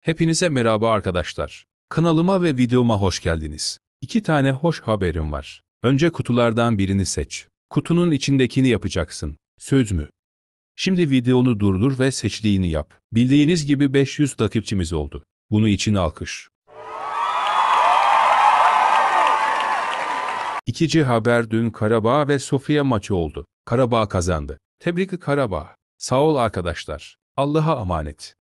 Hepinize merhaba arkadaşlar. Kanalıma ve videoma hoş geldiniz. İki tane hoş haberim var. Önce kutulardan birini seç. Kutunun içindekini yapacaksın. Söz mü? Şimdi videonu durdur ve seçtiğini yap. Bildiğiniz gibi 500 takipçimiz oldu. Bunu için alkış. İkinci haber dün Karabağ ve Sofya maçı oldu. Karabağ kazandı. Tebrik Karabağ. Sağ ol arkadaşlar. Allah'a emanet.